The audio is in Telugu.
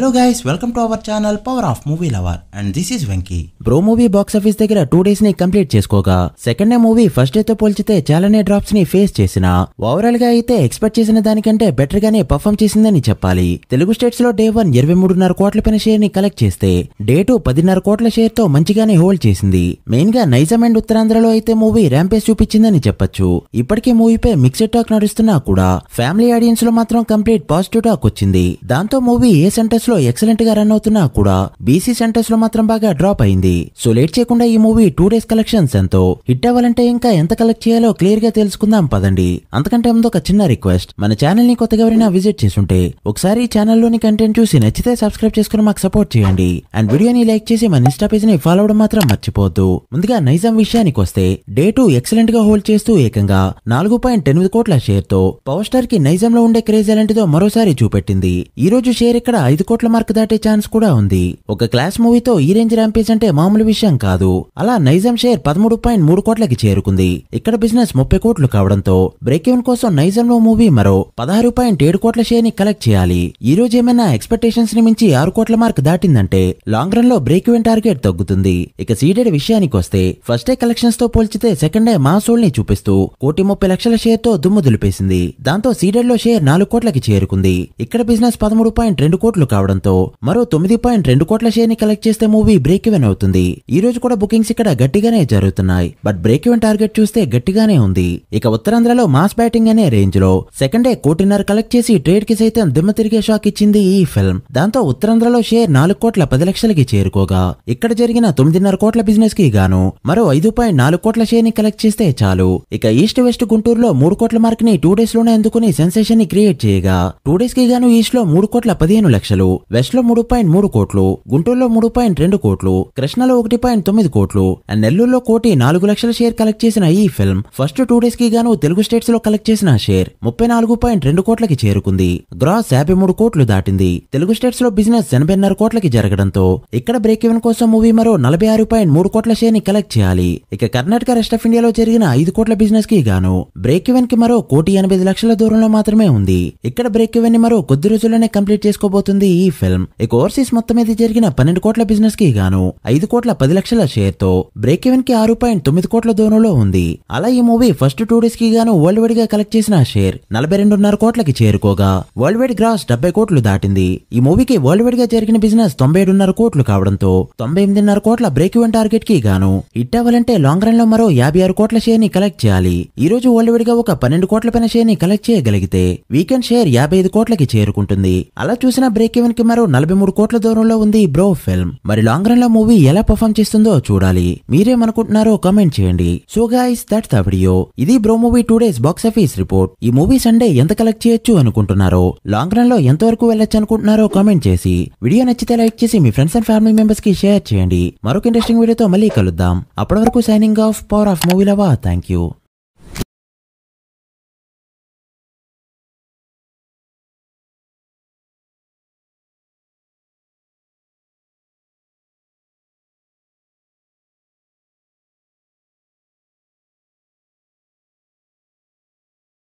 hello guys welcome to our channel power of movie lover and this is Venky bro movie box office దగ్గర టూ డేస్ ని కంప్లీట్ చేసుకోగా second day movie first day తో పోల్చితే చాలానే డ్రాప్స్ ని ఫేస్ చేసిన ఓవరాల్ గా అయితే ఎక్స్పెక్ట్ చేసిన దానికంటే బెటర్ గానే పర్ఫామ్ చేసిందని చెప్పాలి తెలుగు స్టేట్స్ లో డే వన్ ఇరవై మూడున్నర కోట్ల పైన షేర్ ని కలెక్ట్ చేస్తే డే టూ పదిన్నర కోట్ల షేర్ తో మంచిగానే హోల్డ్ చేసింది మెయిన్ గా నైజాం అండ్ ఉత్తరాంధ్రలో అయితే మూవీ ర్యాంపేజ్ చూపించిందని చెప్పొచ్చు మూవీ మూవీపై మిక్స్డ్ టాక్ నడుస్తున్నా కూడా ఫ్యామిలీ ఆడియన్స్ లో మాత్రం కంప్లీట్ పాజిటివ్ టాక్ వచ్చింది దాంతో మూవీ ఏ సెంటర్స్ లో ఎక్సలెంట్ గా రన్ అవుతున్నా కూడా బీసీ సెంటర్స్ లో మాత్రం బాగా డ్రాప్ అయింది సో లేట్ చేయకుండా ఈ మూవీ టూ డేస్ కలెక్షన్స్ ఎంతో హిట్ అవ్వాలంటే ఇంకా ఎంత కలెక్ట్ చేయాలో క్లియర్ గా తెలుసుకుందాం పదండి అంతకంటే ముందు ఒక చిన్న రిక్వెస్ట్ మన ఛానల్ ని కొత్తగా ఎవరైనా విజిట్ చేసుంటే ఒకసారి ఈ ఛానల్లోని కంటెంట్ చూసి నచ్చితే సబ్స్క్రైబ్ చేసుకుని మాకు సపోర్ట్ చేయండి అండ్ వీడియోని లైక్ చేసి మన ఇన్స్టా పేజ్ ని ఫాలో అవడం మాత్రం మర్చిపోద్దు ముందుగా నైజాం విషయానికి వస్తే డే టూ ఎక్సలెంట్ గా హోల్డ్ చేస్తూ ఏకంగా నాలుగు పాయింట్ ఎనిమిది కోట్ల షేర్ తో పవర్ స్టార్ కి నైజాం లో ఉండే క్రేజ్ ఎలాంటిదో మరోసారి చూపెట్టింది ఈ రోజు షేర్ ఇక్కడ ఐదు కోట్ల కోట్ల మార్క్ దాటే ఛాన్స్ కూడా ఉంది ఒక క్లాస్ మూవీతో ఈ రేంజ్ ర్యాంపేజ్ అంటే మామూలు విషయం కాదు అలా నైజాం షేర్ పదమూడు పాయింట్ మూడు కోట్లకి చేరుకుంది ఇక్కడ బిజినెస్ ముప్పై కోట్లు కావడంతో బ్రేక్ ఈవెన్ కోసం లో మూవీ మరో పదహారు పాయింట్ ఏడు కోట్ల షేర్ ని కలెక్ట్ చేయాలి ఈ రోజు ఏమైనా ఎక్స్పెక్టేషన్స్ ని మించి ఆరు కోట్ల మార్క్ దాటిందంటే లాంగ్ రన్ లో బ్రేక్ ఈవెన్ టార్గెట్ తగ్గుతుంది ఇక సీడెడ్ విషయానికి వస్తే ఫస్ట్ డే కలెక్షన్స్ తో పోల్చితే సెకండ్ డే మాసోల్ ని చూపిస్తూ కోటి ముప్పై లక్షల షేర్ తో దుమ్ము దులిపేసింది దాంతో సీడెడ్ లో షేర్ నాలుగు కోట్లకి చేరుకుంది ఇక్కడ బిజినెస్ పదమూడు పాయింట్ రెండు కోట్లు రావడంతో మరో తొమ్మిది పాయింట్ రెండు కోట్ల షేర్ని కలెక్ట్ చేస్తే మూవీ బ్రేక్ ఈవెన్ అవుతుంది ఈ రోజు కూడా బుకింగ్స్ ఇక్కడ గట్టిగానే జరుగుతున్నాయి బట్ బ్రేక్ ఈవెన్ టార్గెట్ చూస్తే గట్టిగానే ఉంది ఇక ఉత్తరాంధ్రలో మాస్ బ్యాటింగ్ అనే రేంజ్ లో సెకండ్ డే కోటిన్నర కలెక్ట్ చేసి ట్రేడ్ కి సైతం దిమ్మ తిరిగే షాక్ ఇచ్చింది ఈ ఫిల్మ్ దాంతో ఉత్తరాంధ్రలో షేర్ నాలుగు కోట్ల పది లక్షలకి చేరుకోగా ఇక్కడ జరిగిన తొమ్మిదిన్నర కోట్ల బిజినెస్ కి గాను మరో ఐదు పాయింట్ నాలుగు కోట్ల షేర్ ని కలెక్ట్ చేస్తే చాలు ఇక ఈస్ట్ వెస్ట్ గుంటూరులో మూడు కోట్ల మార్క్ ని టూ డేస్ లోనే అందుకుని సెన్సేషన్ ని క్రియేట్ చేయగా టూ డేస్ కి గాను ఈస్ట్ లో మూడు కోట్ల పదిహేను లక్షలు వెస్ట్లో మూడు పాయింట్ మూడు కోట్లు గుంటూరులో మూడు పాయింట్ రెండు కోట్లు కృష్ణలో ఒకటి పాయింట్ తొమ్మిది కోట్లు అండ్ నెల్లూరులో కోటి నాలుగు లక్షల షేర్ కలెక్ట్ చేసిన ఈ ఫిల్మ్ ఫస్ట్ టూ డేస్ కి గాను తెలుగు స్టేట్స్ లో కలెక్ట్ చేసిన షేర్ ముప్పై నాలుగు పాయింట్ రెండు కోట్లకి చేరుకుంది గ్రాస్ యాభై మూడు కోట్లు దాటింది తెలుగు స్టేట్స్ లో బిజినెస్ ఎనభైన్నర కోట్లకి జరగడంతో ఇక్కడ బ్రేక్ ఈవెన్ కోసం మూవీ మరో నలభై ఆరు పాయింట్ మూడు కోట్ల షేర్ ని కలెక్ట్ చేయాలి ఇక కర్ణాటక రెస్ట్ ఆఫ్ ఇండియాలో జరిగిన ఐదు కోట్ల బిజినెస్ కి గాను బ్రేక్ ఈవెన్ కి మరో కోటి ఎనభై లక్షల దూరంలో మాత్రమే ఉంది ఇక్కడ బ్రేక్ ఈవెన్ ని మరో కొద్ది రోజుల్లోనే కంప్లీట్ చేసుకోబోతుంది ఈ ఫిల్మ్ ఇక ఓవర్సీస్ మొత్తం మీద జరిగిన పన్నెండు కోట్ల బిజినెస్ కి గాను ఐదు కోట్ల పది లక్షల షేర్ తో బ్రేక్ ఈవెన్ కి ఆరు పాయింట్ తొమ్మిది కోట్ల దూరంలో ఉంది అలా ఈ మూవీ ఫస్ట్ టూ డేస్ కి గాను వరల్డ్ వైడ్ గా కలెక్ట్ చేసిన షేర్ నలభై రెండున్నర కోట్లకి చేరుకోగా వరల్డ్ వైడ్ గ్రాస్ డెబ్బై కోట్లు దాటింది ఈ మూవీకి వరల్డ్ వైడ్ గా జరిగిన బిజినెస్ తొంభై ఏడున్నర కోట్లు కావడంతో తొంభై ఎనిమిదిన్నర కోట్ల బ్రేక్ ఈవెన్ టార్గెట్ కి గాను హిట్ అవ్వాలంటే లాంగ్ రన్ లో మరో యాభై ఆరు కోట్ల షేర్ ని కలెక్ట్ చేయాలి ఈ రోజు వరల్డ్ వైడ్ గా ఒక పన్నెండు కోట్ల పైన షేర్ ని కలెక్ట్ చేయగలిగితే వీకెండ్ షేర్ యాభై ఐదు కోట్లకి చేరుకుంటుంది అలా చూసిన బ్రేక్ ఈవెన్ కి మరో నలభై మూడు కోట్ల దూరంలో ఉంది బ్రో ఫిల్మ్ మరి లాంగ్ రన్ లో మూవీ ఎలా పర్ఫామ్ చేస్తుందో చూడాలి మీరేమనుకుంటున్నారో కామెంట్ చేయండి so guys that's the video ఇది bro movie two days box office report ఈ మూవీ సండే ఎంత కలెక్ట్ చేయొచ్చు అనుకుంటున్నారో లాంగ్ రన్ లో ఎంత వరకు వెళ్ళొచ్చు అనుకుంటున్నారో కామెంట్ చేసి వీడియో నచ్చితే లైక్ చేసి మీ ఫ్రెండ్స్ అండ్ ఫ్యామిలీ మెంబర్స్ కి షేర్ చేయండి మరొక ఇంట్రెస్టింగ్ వీడియోతో మళ్ళీ కలుద్దాం అప్పటి వరకు signing off power of movie lover thank you